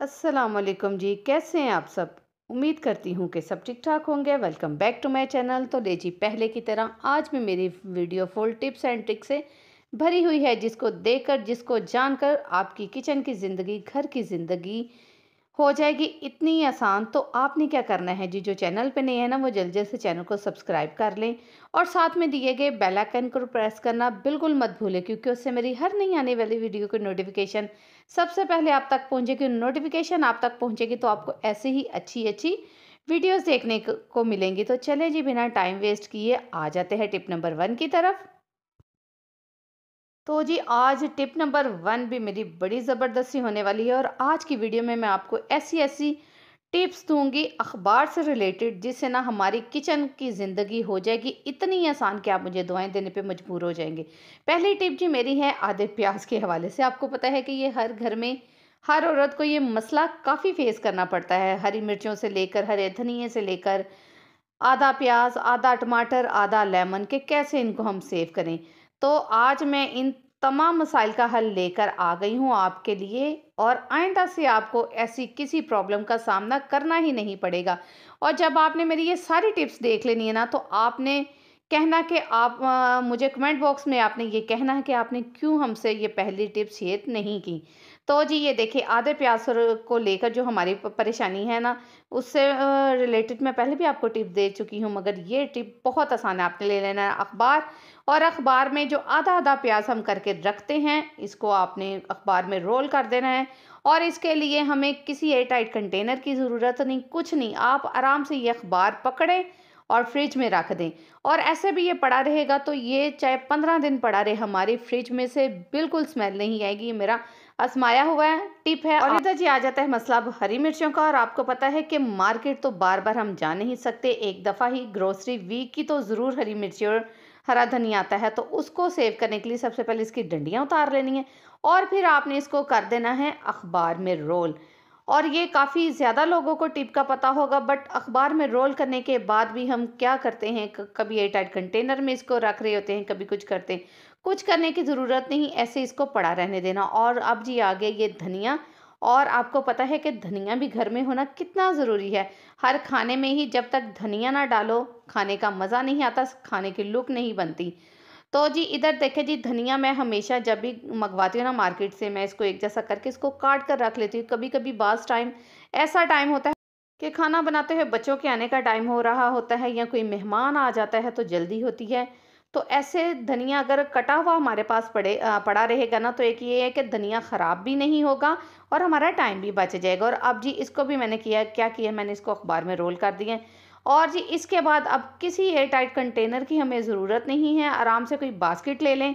असलकम जी कैसे हैं आप सब उम्मीद करती हूँ कि सब ठीक ठाक होंगे welcome back to my channel तो ले जी पहले की तरह आज भी मेरी video full tips and tricks से भरी हुई है जिसको देखकर जिसको जानकर आपकी किचन की ज़िंदगी घर की ज़िंदगी हो जाएगी इतनी आसान तो आपने क्या करना है जी जो चैनल पे नहीं है ना वो जल्दी जल्द से चैनल को सब्सक्राइब कर लें और साथ में दिए गए बेल आइकन को प्रेस करना बिल्कुल मत भूलें क्योंकि उससे मेरी हर नई आने वाली वीडियो की नोटिफिकेशन सबसे पहले आप तक पहुँचेगी नोटिफिकेशन आप तक पहुँचेगी तो आपको ऐसी ही अच्छी अच्छी वीडियोज़ देखने को मिलेंगी तो चले जी बिना टाइम वेस्ट किए आ जाते हैं टिप नंबर वन की तरफ तो जी आज टिप नंबर वन भी मेरी बड़ी ज़बरदस्ती होने वाली है और आज की वीडियो में मैं आपको ऐसी ऐसी टिप्स दूंगी अखबार से रिलेटेड जिससे ना हमारी किचन की ज़िंदगी हो जाएगी इतनी आसान कि आप मुझे दुआएं देने पे मजबूर हो जाएंगे पहली टिप जी मेरी है आधे प्याज के हवाले से आपको पता है कि ये हर घर में हर औरत को ये मसला काफ़ी फेस करना पड़ता है हरी मिर्चों से लेकर हरे धनिए से लेकर आधा प्याज आधा टमाटर आधा लेमन के कैसे इनको हम सेव करें तो आज मैं इन तमाम मसाइल का हल लेकर आ गई हूँ आपके लिए और आइंदा से आपको ऐसी किसी प्रॉब्लम का सामना करना ही नहीं पड़ेगा और जब आपने मेरी ये सारी टिप्स देख लेनी है ना तो आपने कहना कि आप आ, मुझे कमेंट बॉक्स में आपने ये कहना है कि आपने क्यों हमसे ये पहली टिप्स शेयर नहीं की तो जी ये देखिए आधे प्याज को लेकर जो हमारी परेशानी है ना उससे रिलेटेड मैं पहले भी आपको टिप दे चुकी हूँ मगर ये टिप बहुत आसान है आपने ले लेना है अखबार और अखबार में जो आधा आधा प्याज हम करके रखते हैं इसको आपने अखबार में रोल कर देना है और इसके लिए हमें किसी एयर टाइट कंटेनर की ज़रूरत नहीं कुछ नहीं आप आराम से ये अखबार पकड़ें और फ्रिज में रख दें और ऐसे भी ये पड़ा रहेगा तो ये चाहे पंद्रह दिन पड़ा रहे हमारी फ्रिज में से बिल्कुल स्मेल नहीं आएगी मेरा असमाया हुआ है टिप है और इधर जी आ जाता है मसला अब हरी मिर्चों का और आपको पता है कि मार्केट तो बार बार हम जा नहीं सकते एक दफ़ा ही ग्रोसरी वीक की तो ज़रूर हरी मिर्ची और हरा धनिया आता है तो उसको सेव करने के लिए सबसे पहले इसकी डंडियाँ उतार लेनी है और फिर आपने इसको कर देना है अखबार में रोल और ये काफ़ी ज़्यादा लोगों को टिप का पता होगा बट अखबार में रोल करने के बाद भी हम क्या करते हैं कभी एयर टाइट कंटेनर में इसको रख रहे होते हैं कभी कुछ करते हैं कुछ करने की ज़रूरत नहीं ऐसे इसको पड़ा रहने देना और अब जी आगे ये धनिया और आपको पता है कि धनिया भी घर में होना कितना ज़रूरी है हर खाने में ही जब तक धनिया ना डालो खाने का मज़ा नहीं आता खाने की लुक नहीं बनती तो जी इधर देखें जी धनिया मैं हमेशा जब भी मंगवाती हूँ ना मार्केट से मैं इसको एक जैसा करके इसको काट कर रख लेती हूँ कभी कभी बास टाइम ऐसा टाइम होता है कि खाना बनाते हुए बच्चों के आने का टाइम हो रहा होता है या कोई मेहमान आ जाता है तो जल्दी होती है तो ऐसे धनिया अगर कटा हुआ हमारे पास पड़े पड़ा रहेगा ना तो एक ये है कि धनिया ख़राब भी नहीं होगा और हमारा टाइम भी बच जाएगा और अब जी इसको भी मैंने किया क्या किया मैंने इसको अखबार में रोल कर दिए और जी इसके बाद अब किसी एयर टाइट कंटेनर की हमें ज़रूरत नहीं है आराम से कोई बास्केट ले लें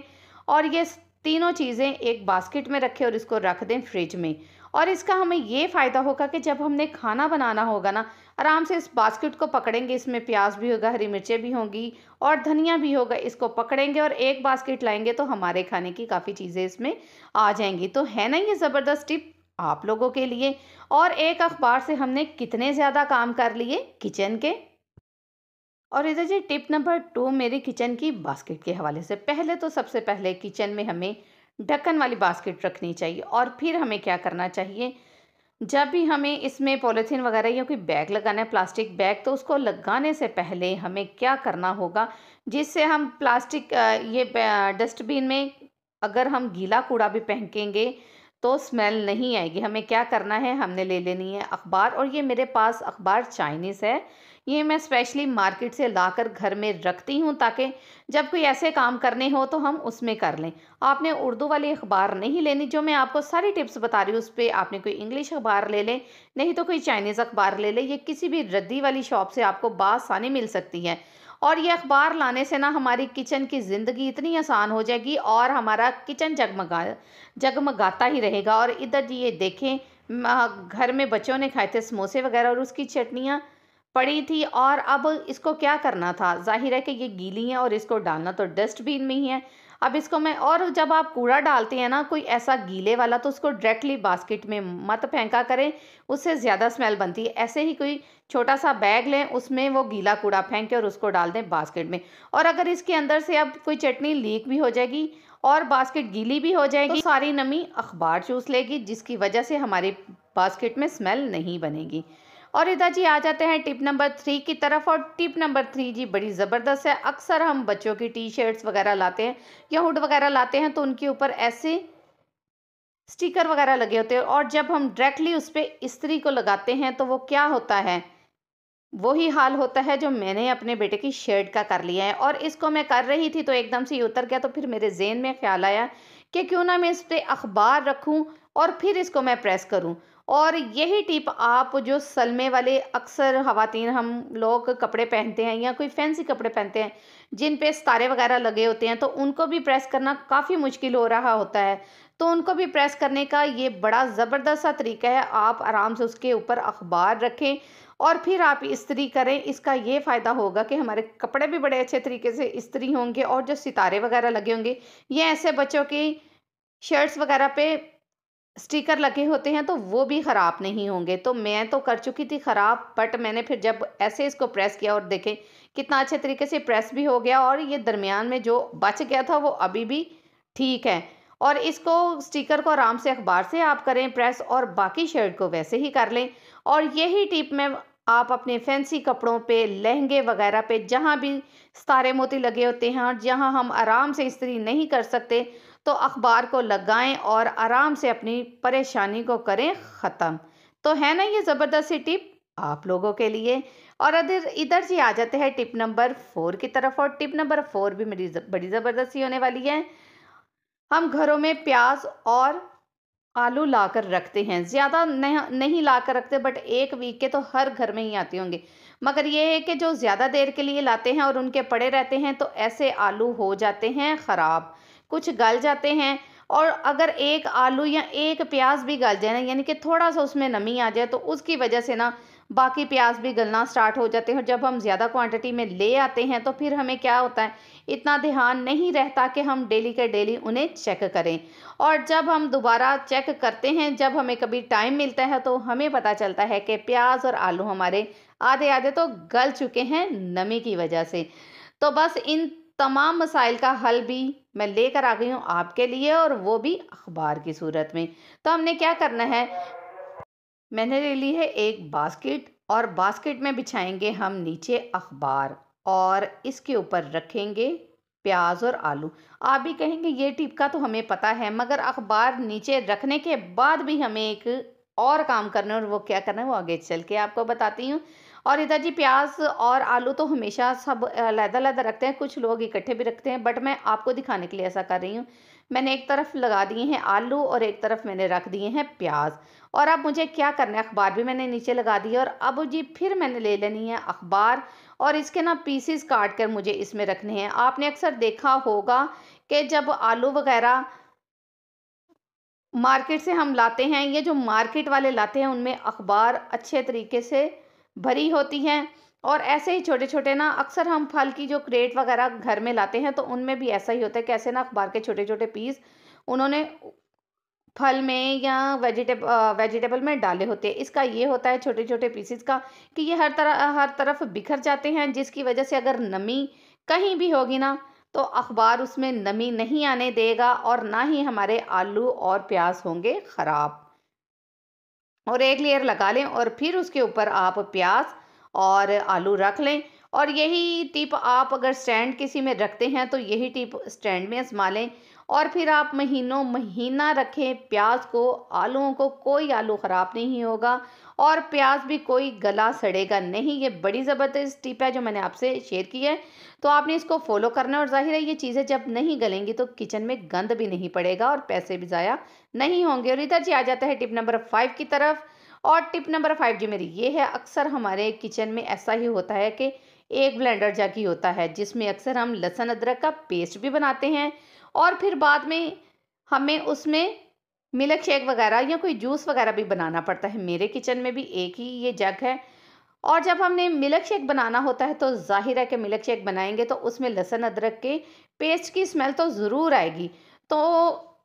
और ये तीनों चीज़ें एक बास्केट में रखें और इसको रख दें फ्रिज में और इसका हमें ये फ़ायदा होगा कि जब हमने खाना बनाना होगा ना आराम से इस बास्केट को पकड़ेंगे इसमें प्याज भी होगा हरी मिर्चें भी होंगी और धनिया भी होगा इसको पकड़ेंगे और एक बास्केट लाएंगे तो हमारे खाने की काफ़ी चीज़ें इसमें आ जाएंगी तो है ना ये ज़बरदस्त टिप आप लोगों के लिए और एक अखबार से हमने कितने ज़्यादा काम कर लिए किचन के और इधर जी टिप नंबर टू मेरी किचन की बास्केट के हवाले से पहले तो सबसे पहले किचन में हमें ढक्कन वाली बास्केट रखनी चाहिए और फिर हमें क्या करना चाहिए जब भी हमें इसमें पॉलीथीन वगैरह या कोई बैग लगाना है प्लास्टिक बैग तो उसको लगाने से पहले हमें क्या करना होगा जिससे हम प्लास्टिक ये डस्टबिन में अगर हम गीला कूड़ा भी पहकेंगे तो स्मेल नहीं आएगी हमें क्या करना है हमने ले लेनी है अखबार और ये मेरे पास अखबार चाइनीज़ है ये मैं स्पेशली मार्केट से लाकर घर में रखती हूँ ताकि जब कोई ऐसे काम करने हो तो हम उसमें कर लें आपने उर्दू वाली अखबार नहीं लेनी जो मैं आपको सारी टिप्स बता रही हूँ उस पर आपने कोई इंग्लिश अखबार ले लें नहीं तो कोई चाइनीज़ अखबार ले लें ये किसी भी रद्दी वाली शॉप से आपको बासानी मिल सकती है और ये अखबार लाने से ना हमारी किचन की ज़िंदगी इतनी आसान हो जाएगी और हमारा किचन जगमगा जगमगाता ही रहेगा और इधर ये देखें घर में बच्चों ने खाए थे समोसे वगैरह और उसकी चटनियाँ पड़ी थी और अब इसको क्या करना था जाहिर है कि ये गीली है और इसको डालना तो डस्टबिन में ही है अब इसको मैं और जब आप कूड़ा डालते हैं ना कोई ऐसा गीले वाला तो उसको डायरेक्टली बास्केट में मत फेंका करें उससे ज़्यादा स्मेल बनती है ऐसे ही कोई छोटा सा बैग लें उसमें वो गीला कूड़ा फेंक के और उसको डाल दें बास्केट में और अगर इसके अंदर से अब कोई चटनी लीक भी हो जाएगी और बास्केट गीली भी हो जाएगी तो सारी नमी अखबार चूस लेगी जिसकी वजह से हमारे बास्केट में स्मेल नहीं बनेगी और इधर जी आ जाते हैं टिप नंबर थ्री की तरफ और टिप नंबर थ्री जी बड़ी ज़बरदस्त है अक्सर हम बच्चों की टी शर्ट्स वगैरह लाते हैं या हुड वगैरह लाते हैं तो उनके ऊपर ऐसे स्टिकर वगैरह लगे होते हैं और जब हम डायरेक्टली उस पर इस्त्री को लगाते हैं तो वो क्या होता है वही हाल होता है जो मैंने अपने बेटे की शर्ट का कर लिया है और इसको मैं कर रही थी तो एकदम से ही उतर गया तो फिर मेरे जेन में ख्याल आया कि क्यों ना मैं इस पर अखबार रखूँ और फिर इसको मैं प्रेस करूँ और यही टिप आप जो सलमे वाले अक्सर खातन हम लोग कपड़े पहनते हैं या कोई फैंसी कपड़े पहनते हैं जिन पे सितारे वगैरह लगे होते हैं तो उनको भी प्रेस करना काफ़ी मुश्किल हो रहा होता है तो उनको भी प्रेस करने का ये बड़ा ज़बरदस्त सा तरीका है आप आराम से उसके ऊपर अखबार रखें और फिर आप इस्त्री करें इसका ये फ़ायदा होगा कि हमारे कपड़े भी बड़े अच्छे तरीके से इस्त्री होंगे और जो सितारे वगैरह लगे होंगे ये ऐसे बच्चों की शर्ट्स वगैरह पे स्टिकर लगे होते हैं तो वो भी ख़राब नहीं होंगे तो मैं तो कर चुकी थी ख़राब बट मैंने फिर जब ऐसे इसको प्रेस किया और देखें कितना अच्छे तरीके से प्रेस भी हो गया और ये दरमियान में जो बच गया था वो अभी भी ठीक है और इसको स्टिकर को आराम से अखबार से आप करें प्रेस और बाकी शर्ट को वैसे ही कर लें और यही टिप मैं आप अपने फैंसी कपड़ों पे लहंगे वगैरह पे जहाँ भी सारे मोती लगे होते हैं और जहाँ हम आराम से इस्त्री नहीं कर सकते तो अखबार को लगाएं और आराम से अपनी परेशानी को करें ख़त्म तो है ना ये ज़बरदस्त सी टिप आप लोगों के लिए और अधर इधर से आ जाते हैं टिप नंबर फोर की तरफ और टिप नंबर फोर भी मेरी बड़ी ज़बरदस्ती होने वाली है हम घरों में प्याज और आलू ला कर रखते हैं ज़्यादा नहीं ला कर रखते बट एक वीक के तो हर घर में ही आते होंगे मगर ये है कि जो ज़्यादा देर के लिए लाते हैं और उनके पड़े रहते हैं तो ऐसे आलू हो जाते हैं ख़राब कुछ गल जाते हैं और अगर एक आलू या एक प्याज भी गल जाए ना यानी कि थोड़ा सा उसमें नमी आ जाए तो उसकी वजह से ना बाकी प्याज भी गलना स्टार्ट हो जाते हैं और जब हम ज़्यादा क्वांटिटी में ले आते हैं तो फिर हमें क्या होता है इतना ध्यान नहीं रहता कि हम डेली के डेली उन्हें चेक करें और जब हम दोबारा चेक करते हैं जब हमें कभी टाइम मिलता है तो हमें पता चलता है कि प्याज और आलू हमारे आधे आधे तो गल चुके हैं नमी की वजह से तो बस इन तमाम मसाइल का हल भी मैं लेकर आ गई हूँ आपके लिए और वो भी अखबार की सूरत में तो हमने क्या करना है मैंने ले ली है एक बास्केट और बास्केट में बिछाएंगे हम नीचे अखबार और इसके ऊपर रखेंगे प्याज और आलू आप भी कहेंगे ये टिपका तो हमें पता है मगर अखबार नीचे रखने के बाद भी हमें एक और काम करना है और वो क्या करना है वो आगे चल के आपको बताती हूँ और इधर जी प्याज और आलू तो हमेशा सब लहदा लहदा रखते हैं कुछ लोग इकट्ठे भी रखते हैं बट मैं आपको दिखाने के लिए ऐसा कर रही हूँ मैंने एक तरफ लगा दिए हैं आलू और एक तरफ मैंने रख दिए हैं प्याज और अब मुझे क्या करना है अखबार भी मैंने नीचे लगा दिया और अब जी फिर मैंने ले लेनी है अखबार और इसके ना पीसीस काट कर मुझे इसमें रखने हैं आपने अक्सर देखा होगा कि जब आलू वगैरह मार्केट से हम लाते हैं ये जो मार्केट वाले लाते हैं उनमें अखबार अच्छे तरीके से भरी होती हैं और ऐसे ही छोटे छोटे ना अक्सर हम फल की जो क्रेट वगैरह घर में लाते हैं तो उनमें भी ऐसा ही होता है कैसे ना अखबार के छोटे छोटे पीस उन्होंने फल में या वेजिटेब वेजिटेबल में डाले होते हैं इसका ये होता है छोटे छोटे पीसेस का कि ये हर तरह हर तरफ बिखर जाते हैं जिसकी वजह से अगर नमी कहीं भी होगी ना तो अखबार उसमें नमी नहीं आने देगा और ना ही हमारे आलू और प्याज होंगे ख़राब और एक लेयर लगा लें और फिर उसके ऊपर आप प्याज और आलू रख लें और यही टिप आप अगर स्टैंड किसी में रखते हैं तो यही टिप स्टैंड में आजमा लें और फिर आप महीनों महीना रखें प्याज को आलूओं को कोई आलू ख़राब नहीं होगा और प्याज भी कोई गला सड़ेगा नहीं ये बड़ी ज़बरदस्त टिप है जो मैंने आपसे शेयर की है तो आपने इसको फॉलो करना और जाहिर है ये चीज़ें जब नहीं गलेंगी तो किचन में गंद भी नहीं पड़ेगा और पैसे भी ज़ाया नहीं होंगे और इधर जी आ जाता है टिप नंबर फाइव की तरफ और टिप नंबर फाइव जी मेरी ये है अक्सर हमारे किचन में ऐसा ही होता है कि एक ब्लेंडर जग ही होता है जिसमें अक्सर हम लहसुन अदरक का पेस्ट भी बनाते हैं और फिर बाद में हमें उसमें मिल्क शेक वगैरह या कोई जूस वगैरह भी बनाना पड़ता है मेरे किचन में भी एक ही ये जग है और जब हमने मिल्क शेक बनाना होता है तो जाहिर है कि मिल्क शेक बनाएंगे तो उसमें लहसुन अदरक के पेस्ट की स्मेल तो ज़रूर आएगी तो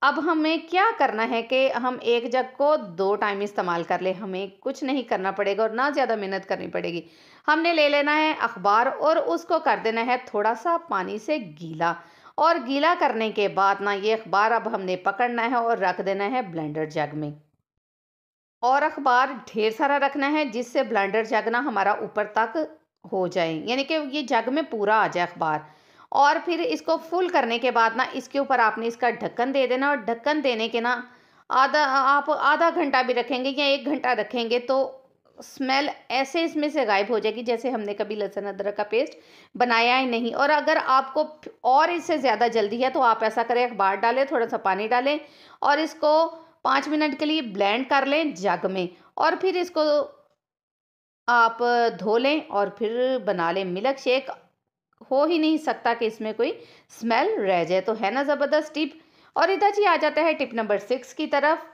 अब हमें क्या करना है कि हम एक जग को दो टाइम इस्तेमाल कर ले हमें कुछ नहीं करना पड़ेगा और ना ज़्यादा मेहनत करनी पड़ेगी हमने ले लेना है अखबार और उसको कर देना है थोड़ा सा पानी से गीला और गीला करने के बाद ना ये अखबार अब हमने पकड़ना है और रख देना है ब्लेंडर जग में और अखबार ढेर सारा रखना है जिससे ब्लेंडर जग ना हमारा ऊपर तक हो जाए यानी कि ये जग में पूरा आ जाए अखबार और फिर इसको फुल करने के बाद ना इसके ऊपर आपने इसका ढक्कन दे देना और ढक्कन देने के ना आधा आप आधा घंटा भी रखेंगे या एक घंटा रखेंगे तो स्मेल ऐसे इसमें से गायब हो जाएगी जैसे हमने कभी लहसुन अदरक का पेस्ट बनाया ही नहीं और अगर आपको और इससे ज़्यादा जल्दी है तो आप ऐसा करें अखबार डालें थोड़ा सा पानी डालें और इसको पाँच मिनट के लिए ब्लेंड कर लें जग में और फिर इसको आप धो लें और फिर बना लें मिल्क शेक हो ही नहीं सकता कि इसमें कोई स्मेल रह जाए तो है ना ज़बरदस्त टिप और इधर जी आ जाता है टिप नंबर सिक्स की तरफ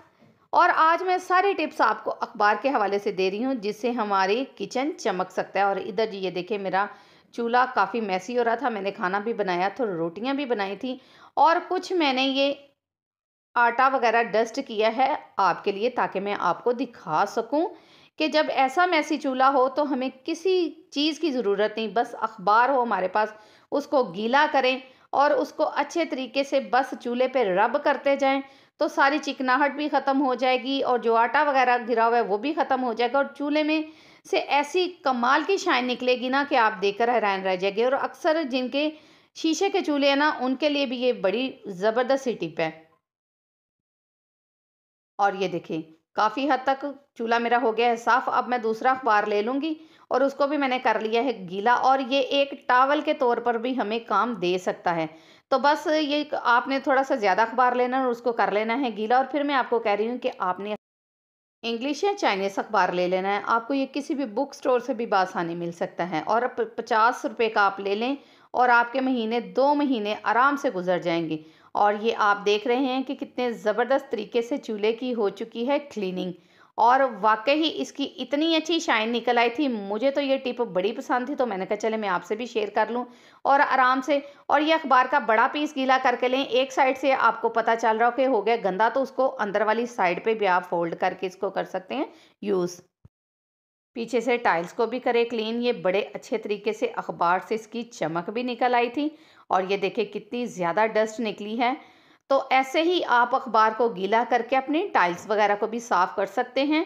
और आज मैं सारे टिप्स आपको अखबार के हवाले से दे रही हूँ जिससे हमारी किचन चमक सकता है और इधर ये देखें मेरा चूल्हा काफ़ी मैसी हो रहा था मैंने खाना भी बनाया तो रोटियाँ भी बनाई थी और कुछ मैंने ये आटा वगैरह डस्ट किया है आपके लिए ताकि मैं आपको दिखा सकूँ कि जब ऐसा मैसी चूल्हा हो तो हमें किसी चीज़ की ज़रूरत नहीं बस अखबार हो हमारे पास उसको गीला करें और उसको अच्छे तरीके से बस चूल्हे पर रब करते जाएँ तो सारी चिकनाहट भी ख़त्म हो जाएगी और जो आटा वगैरह घिरा हुआ है वो भी ख़त्म हो जाएगा और चूल्हे में से ऐसी कमाल की शाइन निकलेगी ना कि आप देखकर हैरान रह जाएंगे और अक्सर जिनके शीशे के चूल्हे हैं ना उनके लिए भी ये बड़ी ज़बरदस्त टिप है और ये देखें काफ़ी हद तक चूल्हा मेरा हो गया है साफ़ अब मैं दूसरा अखबार ले लूँगी और उसको भी मैंने कर लिया है गीला और ये एक टावल के तौर पर भी हमें काम दे सकता है तो बस ये आपने थोड़ा सा ज़्यादा अखबार लेना और उसको कर लेना है गीला और फिर मैं आपको कह रही हूँ कि आपने इंग्लिश या चाइनीज़ अखबार ले लेना है आपको ये किसी भी बुक स्टोर से भी बासानी मिल सकता है और पचास रुपये का आप ले लें और आपके महीने दो महीने आराम से गुजर जाएंगे और ये आप देख रहे हैं कि कितने ज़बरदस्त तरीके से चूल्हे की हो चुकी है क्लीनिंग और वाकई ही इसकी इतनी अच्छी शाइन निकल आई थी मुझे तो ये टिप बड़ी पसंद थी तो मैंने कहा चले मैं आपसे भी शेयर कर लूँ और आराम से और ये अखबार का बड़ा पीस गीला करके लें एक साइड से आपको पता चल रहा हो कि हो गया गंदा तो उसको अंदर वाली साइड पर भी आप फोल्ड करके इसको कर सकते हैं यूज़ पीछे से टाइल्स को भी करें क्लीन ये बड़े अच्छे तरीके से अखबार से इसकी चमक भी निकल आई थी और ये देखे कितनी ज़्यादा डस्ट निकली है तो ऐसे ही आप अखबार को गीला करके अपने टाइल्स वगैरह को भी साफ़ कर सकते हैं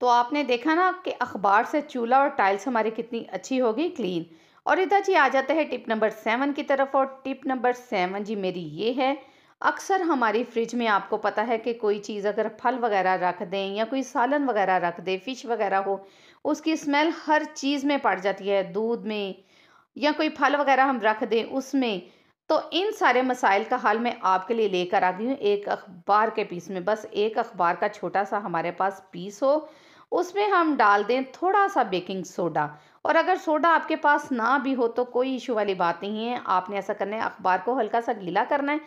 तो आपने देखा ना कि अखबार से चूल्हा और टाइल्स हमारी कितनी अच्छी होगी क्लीन और इधर जी आ जाता है टिप नंबर सेवन की तरफ और टिप नंबर सेवन जी मेरी ये है अक्सर हमारी फ्रिज में आपको पता है कि कोई चीज़ अगर फल वगैरह रख दें या कोई सालन वगैरह रख दें फ़िश वगैरह हो उसकी स्मेल हर चीज़ में पड़ जाती है दूध में या कोई फल वगैरह हम रख दें उसमें तो इन सारे मसाइल का हल मैं आपके लिए लेकर आ गई हूँ एक अखबार के पीस में बस एक अखबार का छोटा सा हमारे पास पीस हो उसमें हम डाल दें थोड़ा सा बेकिंग सोडा और अगर सोडा आपके पास ना भी हो तो कोई इशू वाली बात नहीं है आपने ऐसा करना है अखबार को हल्का सा गीला करना है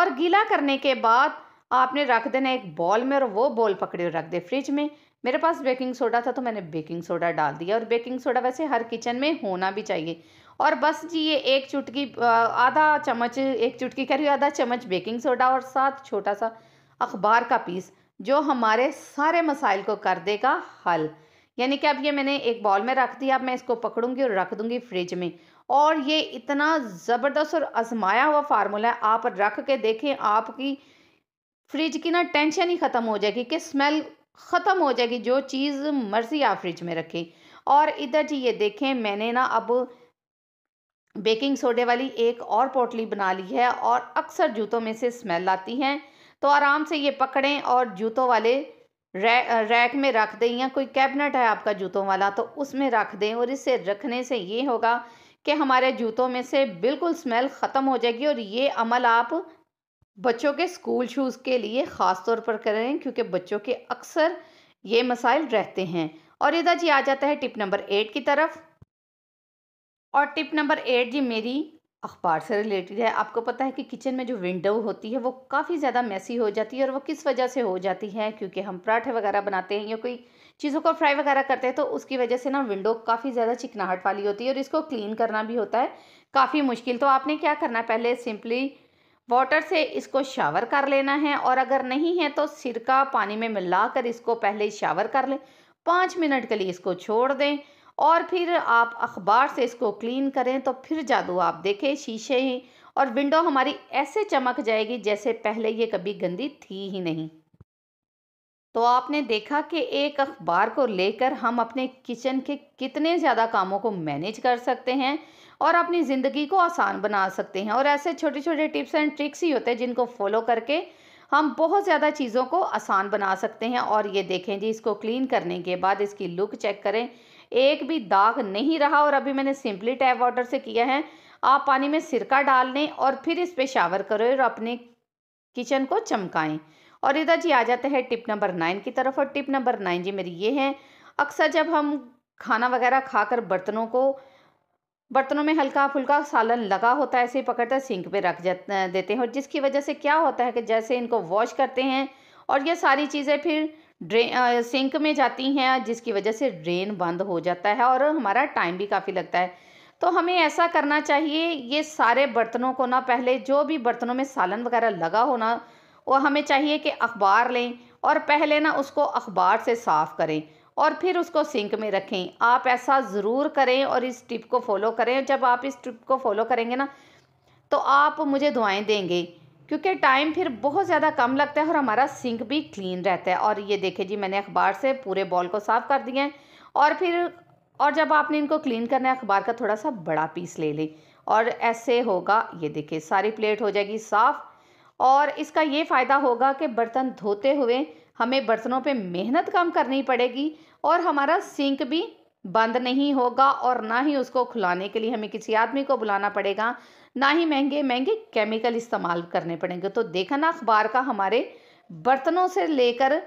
और गीला करने के बाद आपने रख देना एक बॉल में और वो बॉल पकड़े और रख दे फ्रिज में मेरे पास बेकिंग सोडा था तो मैंने बेकिंग सोडा डाल दिया और बेकिंग सोडा वैसे हर किचन में होना भी चाहिए और बस जी ये एक चुटकी आधा चम्मच एक चुटकी करिए आधा चम्मच बेकिंग सोडा और साथ छोटा सा अखबार का पीस जो हमारे सारे मसाइल को कर देगा हल यानी कि अब ये मैंने एक बॉल में रख दिया अब मैं इसको पकड़ूंगी और रख दूंगी फ्रिज में और ये इतना ज़बरदस्त और आजमाया हुआ फार्मूला है आप रख के देखें आपकी फ्रिज की ना टेंशन ही ख़त्म हो जाएगी कि स्मेल ख़त्म हो जाएगी जो चीज़ मर्ज़ी आप फ्रिज में रखें और इधर जी ये देखें मैंने ना अब बेकिंग सोडे वाली एक और पोटली बना ली है और अक्सर जूतों में से स्मेल आती हैं तो आराम से ये पकड़ें और जूतों वाले रै, रैक में रख दें या कोई कैबिनेट है आपका जूतों वाला तो उसमें रख दें और इसे रखने से ये होगा कि हमारे जूतों में से बिल्कुल स्मेल ख़त्म हो जाएगी और ये अमल आप बच्चों के स्कूल शूज़ के लिए ख़ास तौर पर करें क्योंकि बच्चों के अक्सर ये मसाइल रहते हैं और इधर जी आ जाता है टिप नंबर एट की तरफ और टिप नंबर एट जी मेरी अखबार से रिलेटेड है आपको पता है कि किचन में जो विंडो होती है वो काफ़ी ज़्यादा मैसी हो जाती है और वो किस वजह से हो जाती है क्योंकि हम पराठे वगैरह बनाते हैं या कोई चीज़ों को फ्राई वगैरह करते हैं तो उसकी वजह से ना विंडो काफ़ी ज़्यादा चिकनाहट वाली होती है और इसको क्लीन करना भी होता है काफ़ी मुश्किल तो आपने क्या करना है पहले सिंपली वाटर से इसको शावर कर लेना है और अगर नहीं है तो सिरका पानी में मिला कर इसको पहले शावर कर लें पाँच मिनट के लिए इसको छोड़ दें और फिर आप अखबार से इसको क्लीन करें तो फिर जादू आप देखें शीशे ही और विंडो हमारी ऐसे चमक जाएगी जैसे पहले ये कभी गंदी थी ही नहीं तो आपने देखा कि एक अखबार को लेकर हम अपने किचन के कितने ज़्यादा कामों को मैनेज कर सकते हैं और अपनी ज़िंदगी को आसान बना सकते हैं और ऐसे छोटे छोटे टिप्स एंड ट्रिक्स ही होते हैं जिनको फॉलो करके हम बहुत ज़्यादा चीज़ों को आसान बना सकते हैं और ये देखें जी इसको क्लीन करने के बाद इसकी लुक चेक करें एक भी दाग नहीं रहा और अभी मैंने सिंपली टैप वाटर से किया है आप पानी में सिरका डाल लें और फिर इस पर शावर करें और अपने किचन को चमकाएं और इधर जी आ जाते हैं टिप नंबर नाइन की तरफ और टिप नंबर नाइन जी मेरी ये है अक्सर जब हम खाना वगैरह खाकर बर्तनों को बर्तनों में हल्का फुल्का सालन लगा होता है ऐसे ही पकड़ता है सिंक पे रख देते हैं और जिसकी वजह से क्या होता है कि जैसे इनको वॉश करते हैं और ये सारी चीज़ें फिर ड्रेन सिंक में जाती हैं जिसकी वजह से ड्रेन बंद हो जाता है और हमारा टाइम भी काफ़ी लगता है तो हमें ऐसा करना चाहिए ये सारे बर्तनों को ना पहले जो भी बर्तनों में सालन वगैरह लगा हो ना वो हमें चाहिए कि अखबार लें और पहले ना उसको अखबार से साफ़ करें और फिर उसको सिंक में रखें आप ऐसा ज़रूर करें और इस टिप को फॉलो करें जब आप इस टिप को फॉलो करेंगे ना तो आप मुझे दुआएं देंगे क्योंकि टाइम फिर बहुत ज़्यादा कम लगता है और हमारा सिंक भी क्लीन रहता है और ये देखे जी मैंने अखबार से पूरे बॉल को साफ़ कर दिया है और फिर और जब आपने इनको क्लीन करना है अखबार का थोड़ा सा बड़ा पीस ले लें और ऐसे होगा ये देखिए सारी प्लेट हो जाएगी साफ़ और इसका ये फ़ायदा होगा कि बर्तन धोते हुए हमें बर्तनों पे मेहनत कम करनी पड़ेगी और हमारा सिंक भी बंद नहीं होगा और ना ही उसको खुलाने के लिए हमें किसी आदमी को बुलाना पड़ेगा ना ही महंगे महंगे केमिकल इस्तेमाल करने पड़ेंगे तो देखा ना अखबार का हमारे बर्तनों से लेकर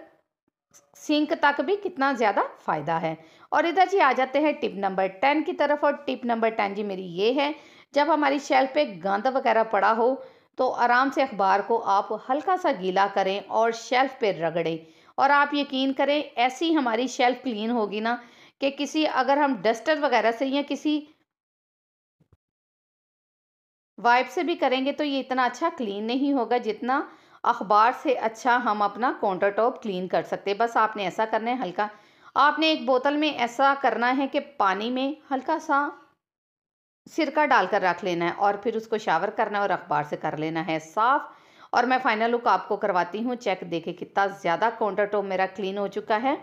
सिंक तक भी कितना ज़्यादा फ़ायदा है और इधर जी आ जाते हैं टिप नंबर टेन की तरफ और टिप नंबर टेन जी मेरी ये है जब हमारी शेल्फ पे गंद वगैरह पड़ा हो तो आराम से अखबार को आप हल्का सा गीला करें और शेल्फ पे रगड़ें और आप यकीन करें ऐसी हमारी शेल्फ क्लीन होगी ना कि किसी अगर हम डस्टर वगैरह से या किसी वाइप से भी करेंगे तो ये इतना अच्छा क्लीन नहीं होगा जितना अखबार से अच्छा हम अपना काउंटर टॉप क्लीन कर सकते हैं बस आपने ऐसा करना है हल्का आपने एक बोतल में ऐसा करना है कि पानी में हल्का सा सिरका डालकर रख लेना है और फिर उसको शावर करना है और अखबार से कर लेना है साफ़ और मैं फाइनल लुक आपको करवाती हूँ चेक देखे कितना ज़्यादा काउंटर टॉप मेरा क्लीन हो चुका है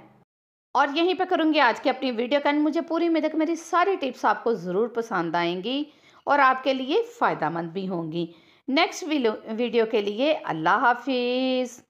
और यहीं पे करूँगी आज की अपनी वीडियो का मुझे पूरी उम्मीद है कि मेरी सारी टिप्स आपको ज़रूर पसंद आएंगी और आपके लिए फ़ायदा मंद भी होंगी नेक्स्ट वीडियो के लिए अल्लाह हाफिज़